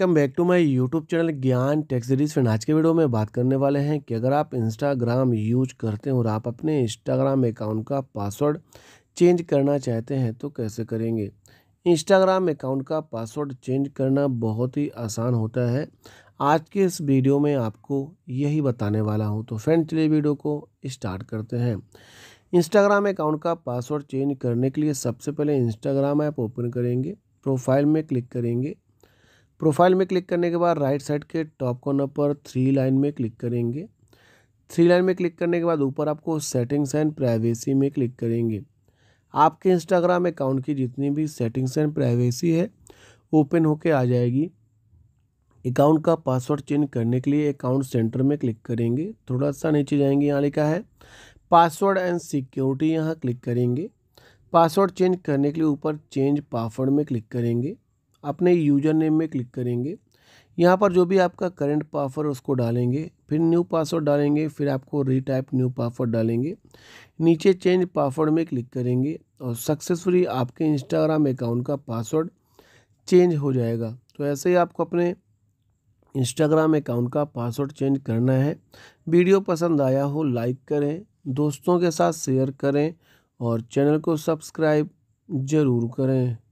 welcome back to my YouTube channel Gyan tech series friend आज के video में बात करने वाले हैं कि अगर आप इंस्टाग्राम यूज करते हैं और आप अपने इंस्टाग्राम अकाउंट का पासवर्ड चेंज करना चाहते हैं तो कैसे करेंगे इंस्टाग्राम अकाउंट का पासवर्ड चेंज करना बहुत ही आसान होता है आज के इस वीडियो में आपको यही बताने वाला हूँ तो फ्रेंड चलिए वीडियो को स्टार्ट करते हैं इंस्टाग्राम अकाउंट का पासवर्ड चेंज करने के लिए सबसे पहले इंस्टाग्राम ऐप ओपन करेंगे प्रोफाइल में क्लिक करेंगे प्रोफाइल में क्लिक करने के बाद राइट साइड के टॉप कॉर्नर पर थ्री लाइन में क्लिक करेंगे थ्री लाइन में क्लिक करने के बाद ऊपर आपको सेटिंग्स एंड प्राइवेसी में क्लिक करेंगे आपके इंस्टाग्राम अकाउंट की जितनी भी सेटिंग्स एंड प्राइवेसी है ओपन होके आ जाएगी अकाउंट का पासवर्ड चेंज करने के लिए अकाउंट सेंटर में क्लिक करेंगे थोड़ा सा नीचे जाएंगे यहाँ लिखा है पासवर्ड एंड सिक्योरिटी यहाँ क्लिक करेंगे पासवर्ड चेंज करने के लिए ऊपर चेंज पासवर्ड में क्लिक करेंगे अपने यूजर नेम में क्लिक करेंगे यहाँ पर जो भी आपका करंट पासवर्ड उसको डालेंगे फिर न्यू पासवर्ड डालेंगे फिर आपको रीटाइप न्यू पासवर्ड डालेंगे नीचे चेंज पासवर्ड में क्लिक करेंगे और सक्सेसफुली आपके इंस्टाग्राम अकाउंट का पासवर्ड चेंज हो जाएगा तो ऐसे ही आपको अपने इंस्टाग्राम अकाउंट का पासवर्ड चेंज करना है वीडियो पसंद आया हो लाइक करें दोस्तों के साथ शेयर करें और चैनल को सब्सक्राइब ज़रूर करें